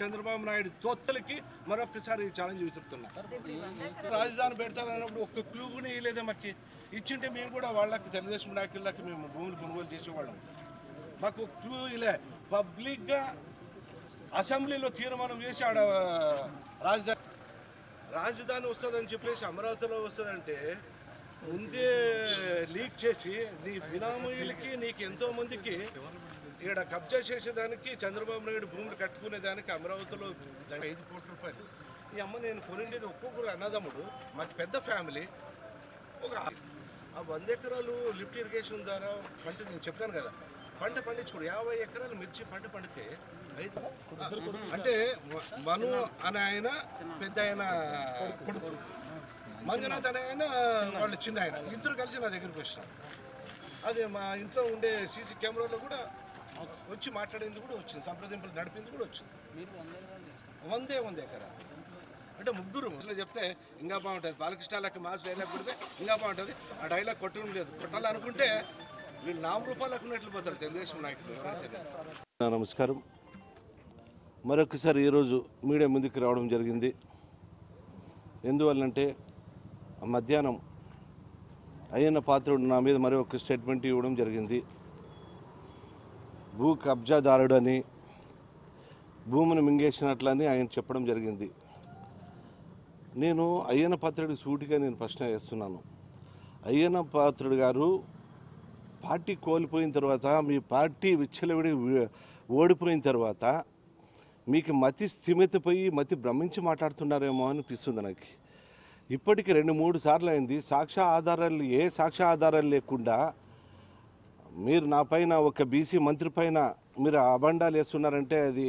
చంద్రబాబు నాయుడు దోత్తలకి మరొకసారి ఛాలెంజ్ విసురుతున్నారు రాజధాని పెడతారన్నప్పుడు ఒక్క క్లూ కూడా ఇవ్వలేదే మాకు ఇచ్చింటే మేము కూడా వాళ్ళకి తెలుగుదేశం నాయకులకి మేము భూములు కొనుగోలు చేసేవాళ్ళం మాకు క్లూ ఇలా పబ్లిక్గా అసెంబ్లీలో తీర్మానం చేసి ఆడ రాజధాని రాజధాని వస్తుందని చెప్పేసి అమరావతిలో వస్తుందంటే ముందే లీక్ చేసి నీ బినామీలకి నీకు ఎంతో మందికి ఇక్కడ కబ్జా చేసేదానికి చంద్రబాబు నాయుడు భూములు కట్టుకునేదానికి అమరావతిలో ఐదు కోట్ల రూపాయలు ఈ అమ్మ నేను కొనిండేది ఒక్కొక్కరు అన్నదమ్ముడు మాకు పెద్ద ఫ్యామిలీ ఒక ఆ వంద ఎకరాలు లిఫ్ట్ ఇరిగేషన్ ద్వారా పంట నేను చెప్పాను కదా పంట పండించుకోడు యాభై ఎకరాలు మిర్చి పంట పండితే అంటే మను అని ఆయన పెద్ద ఆయన కొడుకు మంజునాథ్ ఆయన వాళ్ళు చిన్న ఆయన ఇద్దరు కలిసి నా దగ్గరికి వచ్చినా అది మా ఇంట్లో ఉండే సీసీ కెమెరాలో కూడా వచ్చి మాట్లాడింది కూడా వచ్చింది సంప్రదింపులు నడిపింది కూడా వచ్చింది వందే వందే ఎకరా అంటే ముగ్గురు ముసలి చెప్తే ఇంకా బాగుంటుంది బాలకృష్ణాలకి మాస్ డైలాగ్ కొడితే ఇంకా బాగుంటుంది ఆ డైలాగ్ కొట్టడం లేదు కొట్టాలనుకుంటే వీళ్ళు నామరూపాలకు ఉన్నట్లు పోతారు తెలుగుదేశం నాయకులు నమస్కారం మరొకసారి ఈరోజు మీడియా ముందుకు రావడం జరిగింది ఎందువల్లంటే మధ్యాహ్నం అయ్యన్న పాత్రుడు నా మీద మరి ఒక స్టేట్మెంట్ ఇవ్వడం జరిగింది భూ కబ్జాదారుడని భూమిని మింగేసినట్లని ఆయన చెప్పడం జరిగింది నేను అయ్యన పాత్రుడి సూటిగా నేను ప్రశ్న వేస్తున్నాను అయ్యన పాత్రుడు గారు పార్టీ కోల్పోయిన తర్వాత మీ పార్టీ విచ్చలవిడి ఓడిపోయిన తర్వాత మీకు మతి స్థిమితపోయి మతి భ్రమించి మాట్లాడుతున్నారేమో అనిపిస్తుంది నాకు ఇప్పటికి రెండు మూడు సార్లు అయింది సాక్ష్య ఆధారాలు ఏ సాక్ష్య ఆధారాలు లేకుండా మీరు నా పైన ఒక బీసీ మంత్రి పైన మీరు అభండాలు వేస్తున్నారంటే అది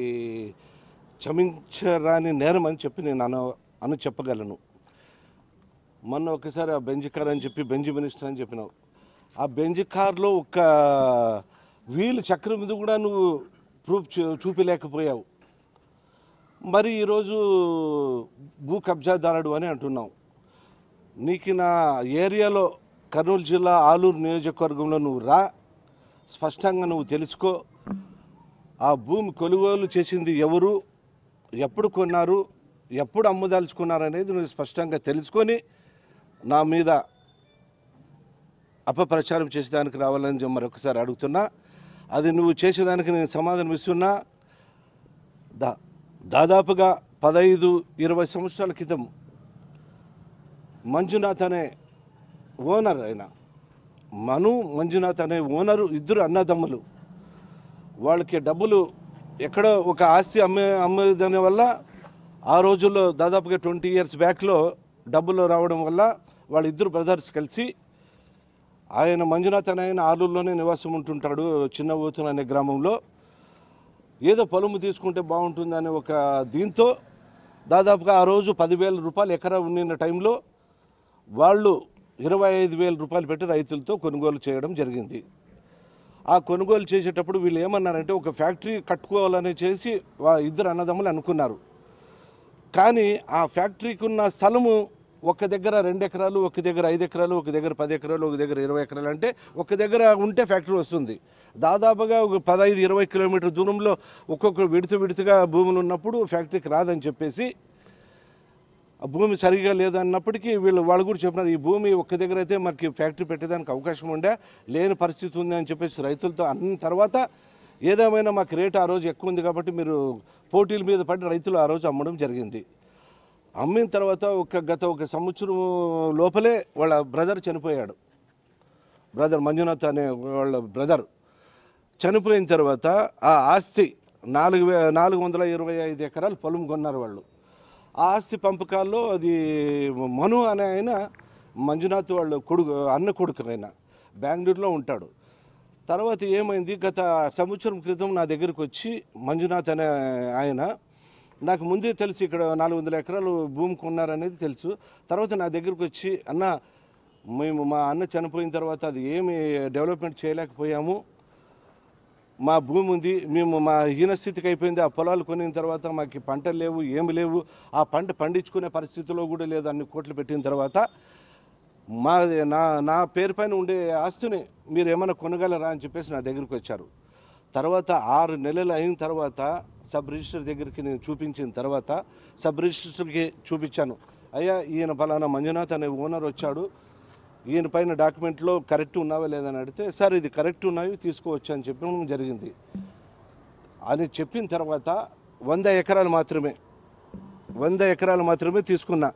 క్షమించరాని నేరం అని చెప్పి నేను అను అని చెప్పగలను మొన్న ఒకసారి ఆ బెంజ్ కార్ అని చెప్పి బెంజ్ మినిస్టర్ అని చెప్పినావు ఆ బెంజ్ కార్లో ఒక వీలు చక్రం మీద కూడా నువ్వు ప్రూఫ్ చూపిలేకపోయావు మరి ఈరోజు భూ కబ్జాదారుడు అని అంటున్నావు నీకు నా ఏరియాలో కర్నూలు జిల్లా ఆలూరు నియోజకవర్గంలో నువ్వు రా స్పష్టంగా నువ్వు తెలుసుకో ఆ భూమి కొనుగోలు చేసింది ఎవరు ఎప్పుడు కొన్నారు ఎప్పుడు అమ్మదాల్చుకున్నారు అనేది నువ్వు స్పష్టంగా తెలుసుకొని నా మీద అపప్రచారం చేసేదానికి రావాలని మరొకసారి అడుగుతున్నా అది నువ్వు చేసేదానికి నేను సమాధానం ఇస్తున్నా దా దాదాపుగా పదహైదు ఇరవై సంవత్సరాల క్రితం మంజునాథ్ అనే ఓనర్ ఆయన మను మంజునాథ్ అనే ఓనరు ఇద్దరు అన్నదమ్ములు వాళ్ళకి డబ్బులు ఎక్కడో ఒక ఆస్తి అమ్మే దాని వల్ల ఆ రోజుల్లో దాదాపుగా ట్వంటీ ఇయర్స్ బ్యాక్లో డబ్బులు రావడం వల్ల వాళ్ళిద్దరు బ్రదర్స్ కలిసి ఆయన మంజునాథ్ అని ఆయన ఆలూరులోనే నివాసం ఉంటుంటాడు చిన్న ఊతున్న అనే గ్రామంలో ఏదో పొలము తీసుకుంటే బాగుంటుందనే ఒక దీంతో దాదాపుగా ఆ రోజు పదివేల రూపాయలు ఎకరా ఉన్న టైంలో వాళ్ళు ఇరవై ఐదు వేల రూపాయలు పెట్టి రైతులతో కొనుగోలు చేయడం జరిగింది ఆ కొనుగోలు చేసేటప్పుడు వీళ్ళు ఏమన్నారంటే ఒక ఫ్యాక్టరీ కట్టుకోవాలని చేసి ఇద్దరు అన్నదమ్ములు అనుకున్నారు కానీ ఆ ఫ్యాక్టరీకి ఉన్న స్థలము ఒక దగ్గర రెండు ఎకరాలు ఒక దగ్గర ఐదు ఎకరాలు ఒక దగ్గర పది ఎకరాలు ఒక దగ్గర ఇరవై ఎకరాలు అంటే ఒక దగ్గర ఉంటే ఫ్యాక్టరీ వస్తుంది దాదాపుగా ఒక పదహైదు ఇరవై కిలోమీటర్ దూరంలో ఒక్కొక్క విడుత విడుతగా భూములు ఉన్నప్పుడు ఫ్యాక్టరీకి రాదని చెప్పేసి భూమి సరిగా లేదన్నప్పటికీ వీళ్ళు వాళ్ళు కూడా చెప్పినారు ఈ భూమి ఒక్క దగ్గర అయితే మనకి ఫ్యాక్టరీ పెట్టేదానికి అవకాశం ఉండే లేని పరిస్థితి ఉంది అని చెప్పేసి రైతులతో అన్న తర్వాత ఏదేమైనా మాకు రేటు ఆ రోజు ఎక్కువ ఉంది కాబట్టి మీరు పోటీల మీద పడి రైతులు ఆ రోజు అమ్మడం జరిగింది అమ్మిన తర్వాత ఒక గత ఒక సంవత్సరం లోపలే వాళ్ళ బ్రదర్ చనిపోయాడు బ్రదర్ మంజునాథ్ అనే వాళ్ళ బ్రదర్ చనిపోయిన తర్వాత ఆ ఆస్తి నాలుగు నాలుగు వందల ఇరవై ఐదు ఎకరాలు పొలం కొన్నారు వాళ్ళు ఆస్తి పంపకాల్లో అది మను అనే ఆయన మంజునాథ్ వాళ్ళ కొడుకు అన్న కొడుకునైనా బెంగళూరులో ఉంటాడు తర్వాత ఏమైంది గత సంవత్సరం క్రితం నా దగ్గరికి వచ్చి మంజునాథ్ అనే ఆయన నాకు ముందే తెలుసు ఇక్కడ నాలుగు వందల ఎకరాలు భూమి కొన్నారనేది తెలుసు తర్వాత నా దగ్గరకు వచ్చి అన్న మేము మా అన్న చనిపోయిన తర్వాత అది ఏమి డెవలప్మెంట్ చేయలేకపోయాము మా భూమి ఉంది మేము మా హీనస్థితికి అయిపోయింది ఆ పొలాలు కొనిన తర్వాత మాకు పంటలు లేవు ఏమి లేవు ఆ పంట పండించుకునే పరిస్థితిలో కూడా లేదు అన్ని కోట్లు పెట్టిన తర్వాత మా నా నా పేరు పైన ఉండే ఆస్తిని మీరు ఏమైనా కొనగలరా అని చెప్పేసి నా దగ్గరికి వచ్చారు తర్వాత ఆరు నెలలు అయిన తర్వాత సబ్ రిజిస్టర్ దగ్గరికి నేను చూపించిన తర్వాత సబ్ రిజిస్టర్కి చూపించాను అయ్యా ఈయన ఫలానా మంజునాథ్ అనే ఓనర్ వచ్చాడు ఈయన పైన డాక్యుమెంట్లో కరెక్ట్ ఉన్నావా లేదని అడిగితే సార్ ఇది కరెక్ట్ ఉన్నాయి తీసుకోవచ్చు అని చెప్పడం జరిగింది అని చెప్పిన తర్వాత వంద ఎకరాలు మాత్రమే వంద ఎకరాలు మాత్రమే తీసుకున్నా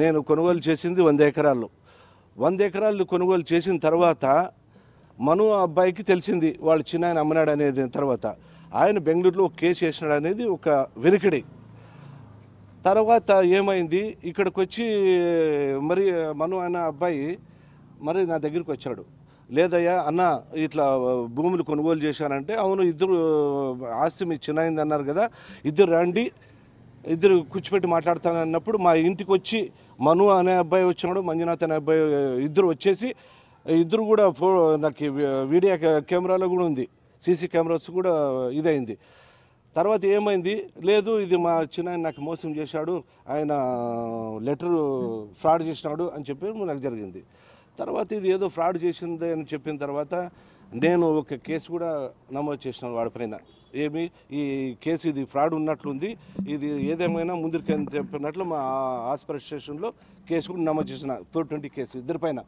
నేను కొనుగోలు చేసింది వంద ఎకరాలు వంద ఎకరాలు కొనుగోలు చేసిన తర్వాత మను అబ్బాయికి తెలిసింది వాళ్ళు చిన్న ఆయన అమ్మనాడు అనేది తర్వాత ఆయన బెంగళూరులో ఒక కేసు వేసినాడు అనేది ఒక వెనుకడి తర్వాత ఏమైంది ఇక్కడికి వచ్చి మరి మను అనే అబ్బాయి మరి నా దగ్గరికి వచ్చాడు లేదయ్యా అన్న ఇట్లా భూములు కొనుగోలు చేశానంటే అవును ఇద్దరు ఆస్తి మీ చిన్నయింది అన్నారు కదా ఇద్దరు రండి ఇద్దరు కూర్చోపెట్టి మాట్లాడతాను అన్నప్పుడు మా ఇంటికి వచ్చి మను అనే అబ్బాయి వచ్చినాడు మంజునాథ్ అనే అబ్బాయి ఇద్దరు వచ్చేసి ఇద్దరు కూడా ఫో నాకు వీడియో కెమెరాలో కూడా ఉంది సీసీ కెమెరాస్ కూడా ఇదైంది తర్వాత ఏమైంది లేదు ఇది మా చిన్న నాకు మోసం చేశాడు ఆయన లెటర్ ఫ్రాడ్ చేసినాడు అని చెప్పి నాకు జరిగింది తర్వాత ఇది ఏదో ఫ్రాడ్ చేసింది అని చెప్పిన తర్వాత నేను ఒక కేసు కూడా నమోదు చేసిన వాడిపైన ఏమి ఈ కేసు ఇది ఫ్రాడ్ ఉన్నట్లుంది ఇది ఏదేమైనా ముందుకు చెప్పినట్లు మా ఆస్పత్రి స్టేషన్లో కేసు కూడా నమోదు చేసిన ఫోర్ ట్వంటీ కేసు ఇద్దరిపైన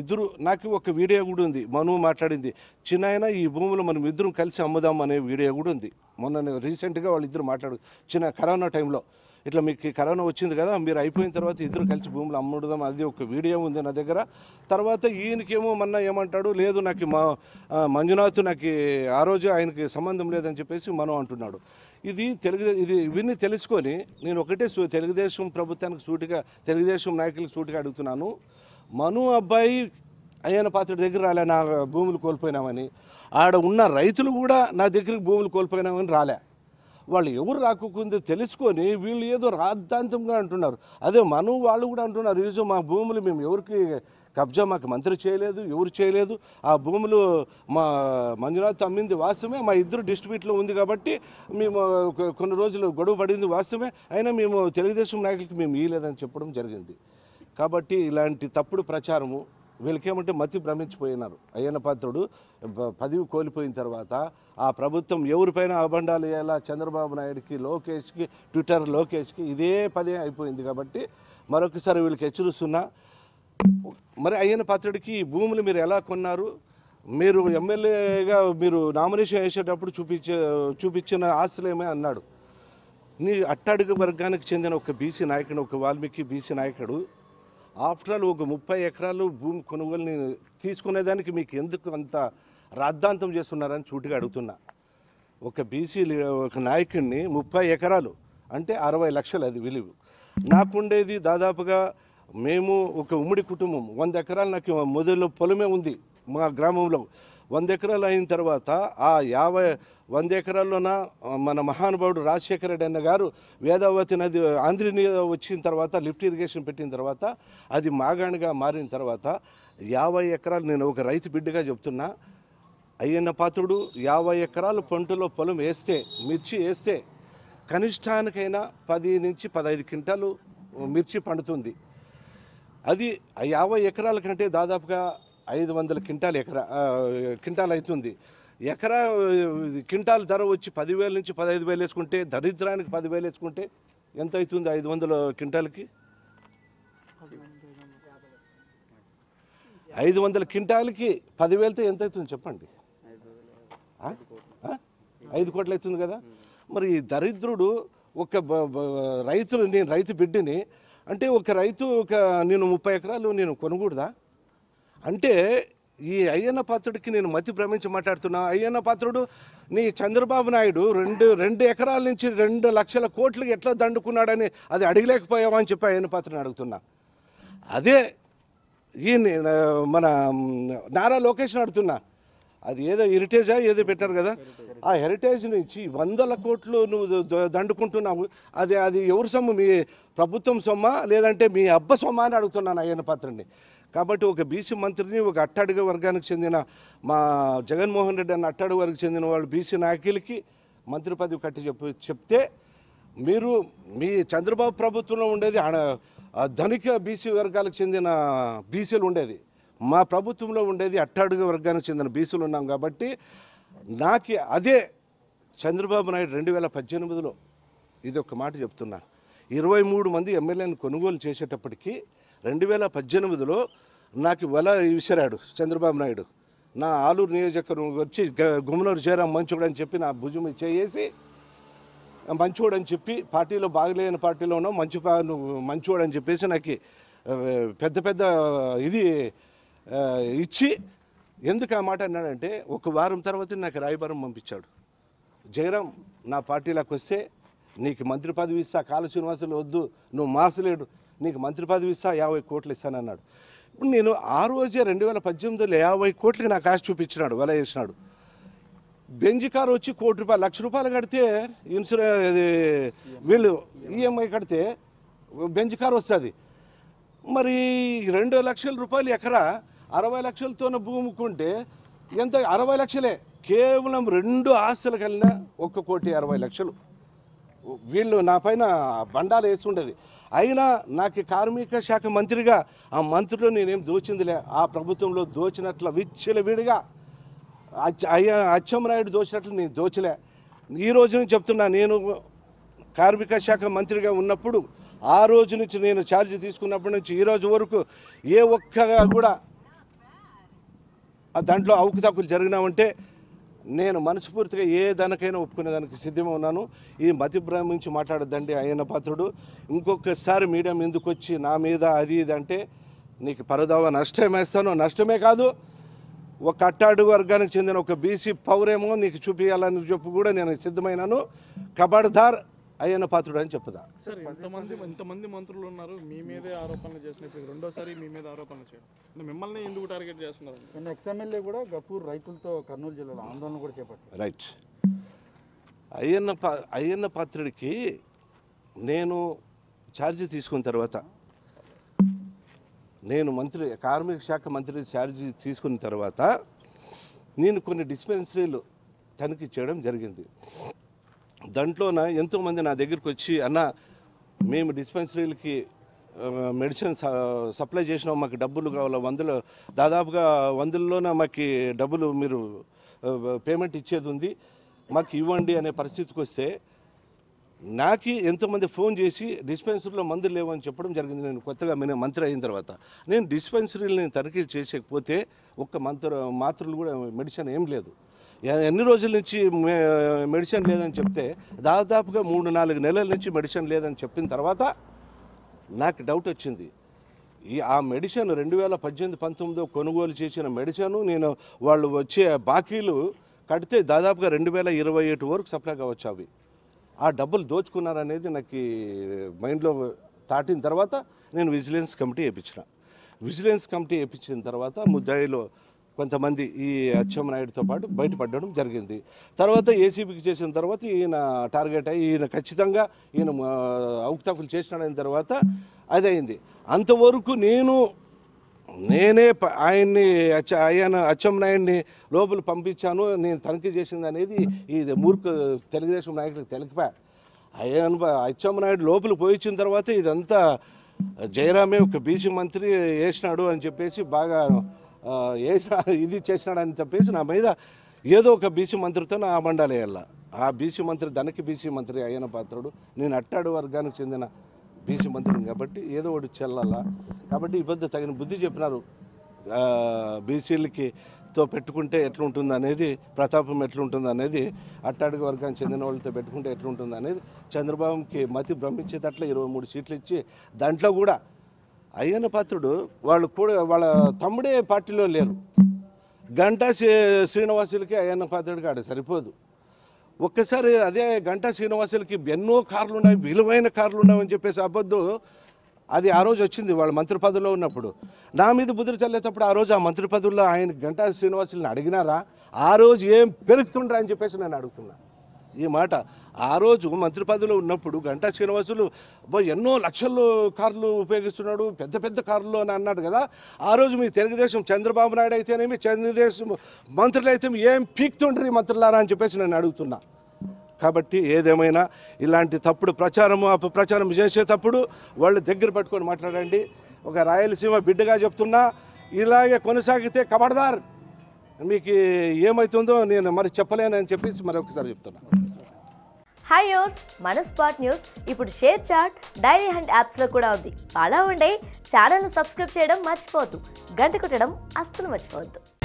ఇద్దరు నాకు ఒక వీడియో కూడా ఉంది మను మాట్లాడింది చిన్న ఈ భూములు మనం ఇద్దరం కలిసి అమ్ముదాం అనే వీడియో కూడా ఉంది మొన్న రీసెంట్గా వాళ్ళిద్దరు మాట్లాడు చిన్న కరోనా టైంలో ఇట్లా మీకు కరోనా వచ్చింది కదా మీరు అయిపోయిన తర్వాత ఇద్దరు కలిసి భూములు అమ్ముడదాం అది ఒక వీడియో ఉంది నా దగ్గర తర్వాత ఈయనకేమో మొన్న ఏమంటాడు లేదు నాకు మా మంజునాథ్ నాకు ఆ రోజు ఆయనకి సంబంధం లేదని చెప్పేసి మనం అంటున్నాడు ఇది తెలుగు ఇది ఇవన్నీ తెలుసుకొని నేను ఒకటే తెలుగుదేశం ప్రభుత్వానికి సూటిగా తెలుగుదేశం నాయకులకు సూటిగా అడుగుతున్నాను మను అబ్బాయి అయ్యన పాత్ర దగ్గర రాలే నా భూములు కోల్పోయినామని ఆడ ఉన్న రైతులు కూడా నా దగ్గరికి భూములు కోల్పోయినామని రాలే వాళ్ళు ఎవరు రాకుందో తెలుసుకొని వీళ్ళు ఏదో రాద్ధాంతంగా అంటున్నారు అదే మనం వాళ్ళు కూడా అంటున్నారు ఈరోజు మా భూములు మేము ఎవరికి కబ్జా మాకు మంత్రి చేయలేదు ఎవరు చేయలేదు ఆ భూములు మా మంజునాథ్ అమ్మింది వాస్తవమే మా ఇద్దరు డిస్ట్రిబ్యూట్లో ఉంది కాబట్టి మేము కొన్ని రోజులు గొడవ పడింది వాస్తవమే అయినా మేము తెలుగుదేశం నాయకులకి మేము ఇవ్వలేదని చెప్పడం జరిగింది కాబట్టి ఇలాంటి తప్పుడు ప్రచారము వీళ్ళకేమంటే మతి భ్రమించిపోయినారు అయ్యన్న పాత్రుడు పదివి కోల్పోయిన తర్వాత ఆ ప్రభుత్వం ఎవరిపైన అబండాలు వేయాలా చంద్రబాబు నాయుడుకి లోకేష్కి ట్విట్టర్ లోకేష్కి ఇదే పదే అయిపోయింది కాబట్టి మరొకసారి వీళ్ళకి హెచ్చరిస్తున్నా మరి అయ్యన్న పాత్రుడికి భూములు మీరు ఎలా కొన్నారు మీరు ఎమ్మెల్యేగా మీరు నామినేషన్ వేసేటప్పుడు చూపించే చూపించిన ఆస్తులేమే అన్నాడు నీ అట్టాడుగు వర్గానికి చెందిన ఒక బీసీ నాయకుడు ఒక వాల్మీకి బీసీ నాయకుడు ఆఫ్టర్ ఆల్ ఒక ముప్పై ఎకరాలు భూమి కొనుగోలుని తీసుకునేదానికి మీకు ఎందుకు అంత రాద్ధాంతం చేస్తున్నారని చూటిగా అడుగుతున్నా ఒక బీసీ ఒక నాయకుడిని ముప్పై ఎకరాలు అంటే అరవై లక్షలు అది విలువ నాకుండేది దాదాపుగా మేము ఒక ఉమ్మడి కుటుంబం వంద ఎకరాలు నాకు మొదలు పొలమే ఉంది మా గ్రామంలో వంద ఎకరాలు అయిన తర్వాత ఆ యాభై వంద ఎకరాల్లోన మన మహానుభావుడు రాజశేఖర రెడ్డి అన్న గారు వేదావతి నది ఆంధ్ర వచ్చిన తర్వాత లిఫ్ట్ ఇరిగేషన్ పెట్టిన తర్వాత అది మాగాణిగా మారిన తర్వాత యాభై ఎకరాలు నేను ఒక రైతు బిడ్డగా చెప్తున్నా అయ్యన్న పాత్రుడు యాభై ఎకరాలు పంటలో పొలం వేస్తే మిర్చి వేస్తే కనిష్టానికైనా పది నుంచి పదహైదు క్వింటాలు మిర్చి పండుతుంది అది ఆ యాభై ఎకరాల కంటే దాదాపుగా ఐదు వందల క్వింటాల్ ఎకరా క్వింటాల్ అవుతుంది ఎకరా క్వింటాల్ ధర వచ్చి పదివేల నుంచి పదహైదు వేలు వేసుకుంటే దరిద్రానికి పదివేలు వేసుకుంటే ఎంత అవుతుంది ఐదు వందల క్వింటాల్కి ఐదు వందల క్వింటాల్కి పదివేలతో ఎంత అవుతుంది చెప్పండి ఐదు కోట్లు అవుతుంది కదా మరి దరిద్రుడు ఒక రైతు నేను రైతు బిడ్డని అంటే ఒక రైతు ఒక నేను ముప్పై ఎకరాలు నేను కొనుగూడదా అంటే ఈ అయ్యన్న పాత్రుడికి నేను మతి భ్రమించి మాట్లాడుతున్నా అయ్యన్న పాత్రుడు నీ చంద్రబాబు నాయుడు రెండు రెండు ఎకరాల నుంచి రెండు లక్షల కోట్లు ఎట్లా దండుకున్నాడని అది అడగలేకపోయావా అని చెప్పి అయ్యన్న పాత్రని అడుగుతున్నా అదే ఈ మన నారా లోకేష్ అడుగుతున్నా అది ఏదో హెరిటేజా ఏదో పెట్టారు కదా ఆ హెరిటేజ్ నుంచి వందల కోట్లు నువ్వు దండుకుంటున్నావు అది అది ఎవరి సొమ్ము మీ ప్రభుత్వం సొమ్మ లేదంటే మీ అబ్బ సొమ్మ అని అడుగుతున్నాను అయ్యన్న పాత్రని కాబట్టి ఒక బీసీ మంత్రిని ఒక అట్టడుగు వర్గానికి చెందిన మా జగన్మోహన్ రెడ్డి అన్న అట్టడుగు వర్గం చెందిన వాళ్ళు బీసీ నాయకులకి మంత్రి పదవి కట్టి చెప్పి చెప్తే మీరు మీ చంద్రబాబు ప్రభుత్వంలో ఉండేది ధనిక బీసీ వర్గాలకు చెందిన బీసీలు ఉండేది మా ప్రభుత్వంలో ఉండేది అట్టడుగు వర్గానికి చెందిన బీసీలు ఉన్నాం కాబట్టి నాకు అదే చంద్రబాబు నాయుడు రెండు వేల పద్దెనిమిదిలో ఇది ఒక మాట చెప్తున్నా ఇరవై మూడు మంది ఎమ్మెల్యేని కొనుగోలు చేసేటప్పటికీ రెండు వేల పద్దెనిమిదిలో నాకు వల విసిరాడు చంద్రబాబు నాయుడు నా ఆలూరు నియోజకవర్గం వచ్చి గుమ్మనూరు చేరాం మంచోడు చెప్పి నా భుజం చేసి మంచోడు చెప్పి పార్టీలో బాగలేని పార్టీలో ఉన్నావు మంచి నువ్వు మంచోడు అని చెప్పేసి నాకు పెద్ద పెద్ద ఇది ఇచ్చి ఎందుకు ఆ మాట అన్నాడంటే ఒక వారం తర్వాత నాకు రాయబారం పంపించాడు జయరాం నా పార్టీలోకి వస్తే నీకు మంత్రి పదవి ఇస్తా కాళ శ్రీనివాసులు వద్దు నువ్వు మాసలేడు నీకు మంత్రి పదవి ఇస్తా యాభై కోట్లు ఇస్తానన్నాడు ఇప్పుడు నేను ఆ రోజే రెండు వేల పద్దెనిమిదిలో యాభై కోట్లకి నాకు ఆశ చూపించినాడు వల వేసినాడు బెంజ్ కారు వచ్చి కోటి రూపాయలు లక్ష రూపాయలు కడితే ఇన్సూరెన్స్ వీళ్ళు ఈఎంఐ కడితే బెంజ్ కారు వస్తుంది మరి రెండు లక్షల రూపాయలు ఎకరా అరవై లక్షలతోనే భూమి కొంటే ఎంత అరవై లక్షలే కేవలం రెండు ఆస్తులు కలిగిన ఒక్క కోటి అరవై లక్షలు వీళ్ళు నా పైన బండాలు వేసి ఉండేది అయినా నాకు కార్మిక శాఖ మంత్రిగా ఆ మంత్రిలో నేనేం దోచిందిలే ఆ ప్రభుత్వంలో దోచినట్లు విచ్చల విడిగా అయ్యా అచ్చెంనాయుడు దోచినట్లు నేను దోచలే ఈ రోజు నుంచి చెప్తున్నా నేను కార్మిక శాఖ మంత్రిగా ఉన్నప్పుడు ఆ రోజు నుంచి నేను ఛార్జ్ తీసుకున్నప్పటి నుంచి ఈ రోజు వరకు ఏ ఒక్కగా కూడా దాంట్లో అవకతవకలు జరిగినామంటే నేను మనస్ఫూర్తిగా ఏ దానికైనా ఒప్పుకునే దానికి సిద్ధమే ఉన్నాను ఈ మతి బ్రహ్మించి మాట్లాడద్దండి ఆయన పాత్రుడు ఇంకొకసారి మీడియా ఎందుకు వచ్చి నా మీద అది ఇది అంటే నీకు పరదావ నష్టమేస్తాను నష్టమే కాదు ఒక అట్టాడు వర్గానికి చెందిన ఒక బీసీ పౌరేమో నీకు చూపించాలని చెప్పు కూడా నేను సిద్ధమైనాను కబడ్దార్ ఆయన పాత్రుడు అని చెప్పుదా సార్ ఇంతమంది ఇంతమంది మంత్రులు ఉన్నారు మీ మీదే ఆరోపణలు చేసినప్పుడు రెండోసారి మీ మీద ఆరోపణలు చేయడం మిమ్మల్ని ఎందుకు టార్గెట్ చేస్తున్నారు నేను ఎక్స్ఎమ్మెల్యే కూడా గపూర్ రైతులతో కర్నూలు జిల్లాలో ఆందోళన కూడా చేపట్టారు రైట్ అయ్యన్న అయ్యన్న పాత్రుడికి నేను ఛార్జీ తీసుకున్న తర్వాత నేను మంత్రి కార్మిక శాఖ మంత్రి ఛార్జీ తీసుకున్న తర్వాత నేను కొన్ని డిస్పెన్సరీలు తనిఖీ చేయడం జరిగింది దాంట్లోన ఎంతోమంది నా దగ్గరికి వచ్చి అన్న మేము డిస్పెన్సరీలకి మెడిసిన్ సప్లై చేసిన మాకు డబ్బులు కావాలి వందలు దాదాపుగా వందల్లోనే మాకు డబ్బులు మీరు పేమెంట్ ఇచ్చేది ఉంది మాకు ఇవ్వండి అనే పరిస్థితికి వస్తే నాకు ఎంతోమంది ఫోన్ చేసి డిస్పెన్సరీలో మందులు లేవని చెప్పడం జరిగింది నేను కొత్తగా మీ మంత్రి అయిన తర్వాత నేను డిస్పెన్సరీలు నేను తనిఖీలు చేసేకపోతే ఒక్క మంత్ర మాత్రలు కూడా మెడిసిన్ ఏం లేదు ఎన్ని రోజుల నుంచి మెడిసిన్ లేదని చెప్తే దాదాపుగా మూడు నాలుగు నెలల నుంచి మెడిసిన్ లేదని చెప్పిన తర్వాత నాకు డౌట్ వచ్చింది ఈ ఆ మెడిసిన్ రెండు వేల పద్దెనిమిది పంతొమ్మిదిలో కొనుగోలు చేసిన మెడిసిన్ నేను వాళ్ళు వచ్చే బాకీలు కడితే దాదాపుగా రెండు వేల ఇరవై ఏడు వరకు సప్లై కావచ్చు అవి ఆ డబ్బులు దోచుకున్నారనేది నాకు మైండ్లో తాటిన తర్వాత నేను విజిలెన్స్ కమిటీ వేయించిన విజిలెన్స్ కమిటీ వేయించిన తర్వాత ముద్దాయిలో కొంతమంది ఈ అచ్చెంనాయుడుతో పాటు బయటపడడం జరిగింది తర్వాత ఏసీబీకి చేసిన తర్వాత ఈయన టార్గెట్ అయ్యి ఈయన ఖచ్చితంగా ఈయన అవుతాకులు చేసినాడైన తర్వాత అదైంది అంతవరకు నేను నేనే ఆయన్ని ఆయన అచ్చెంనాయుడిని లోపల పంపించాను నేను తనిఖీ చేసింది అనేది ఇది మూర్ఖ తెలుగుదేశం నాయకులకు తెలిపా ఆయన అచ్చెంనాయుడు లోపల పోయించిన తర్వాత ఇదంతా జయరామే ఒక బీసీ మంత్రి వేసినాడు అని చెప్పేసి బాగా ఇది చేసినాడని చెప్పేసి నా మీద ఏదో ఒక బీసీ మంత్రితో నా మండాలేయాల ఆ బీసీ మంత్రి దానికి బీసీ మంత్రి అయిన పాత్రుడు నేను అట్టాడు వర్గానికి చెందిన బీసీ మంత్రిని కాబట్టి ఏదో ఒకటి చెల్లాలా కాబట్టి ఇబ్బంది తగిన బుద్ధి చెప్పినారు బీసీలకి తో పెట్టుకుంటే ఎట్లుంటుంది అనేది ప్రతాపం ఎట్లుంటుంది అనేది అట్టాడుగు వర్గానికి చెందిన వాళ్ళతో పెట్టుకుంటే ఎట్లుంటుంది అనేది చంద్రబాబుకి మతి భ్రమించేటట్ల ఇరవై మూడు సీట్లు ఇచ్చి దాంట్లో కూడా అయ్యన పాత్రుడు వాళ్ళు కూడా వాళ్ళ తమ్ముడే పార్టీలో లేరు గంటా శ్రీనివాసులకి అయ్యన్న పాత్రుడికి ఆడ సరిపోదు ఒక్కసారి అదే గంటా శ్రీనివాసులకి ఎన్నో కార్లు ఉన్నాయి విలువైన కార్లు ఉన్నాయని చెప్పేసి అబద్ధం అది ఆ రోజు వచ్చింది వాళ్ళ మంత్రి పదవిలో ఉన్నప్పుడు నా మీద బుద్ధులు చల్లేటప్పుడు ఆ రోజు ఆ మంత్రి పదవుల్లో ఆయన గంటా శ్రీనివాసులను అడిగినారా ఆ రోజు ఏం పెరుగుతుండ్రా అని చెప్పేసి నేను అడుగుతున్నా ఈ మాట ఆ రోజు మంత్రి పదవిలో ఉన్నప్పుడు గంటా శ్రీనివాసులు ఎన్నో లక్షలు కార్లు ఉపయోగిస్తున్నాడు పెద్ద పెద్ద కార్లు అని అన్నాడు కదా ఆ రోజు మీ తెలుగుదేశం చంద్రబాబు నాయుడు అయితేనేమి తెలుగుదేశం మంత్రులు అయితే ఏం పీక్తుండ్రి మంత్రులారా అని చెప్పేసి నేను అడుగుతున్నా కాబట్టి ఏదేమైనా ఇలాంటి తప్పుడు ప్రచారము అపప్రచారం చేసేటప్పుడు వాళ్ళు దగ్గర పట్టుకొని మాట్లాడండి ఒక రాయలసీమ బిడ్డగా చెప్తున్నా ఇలాగే కొనసాగితే కబడ్దార్ మీకు ఏమవుతుందో నేను మరి చెప్పలేనని చెప్పేసి మరొకసారి చెప్తున్నా హాయ్ యోస్ మన స్పాట్ న్యూస్ ఇప్పుడు షేర్ చాట్ డైరీ హ్యాండ్ యాప్స్లో కూడా ఉంది ఫాలో ఉండే ఛానల్ను సబ్స్క్రైబ్ చేయడం మర్చిపోవద్దు గంట కొట్టడం అస్సలు మర్చిపోవద్దు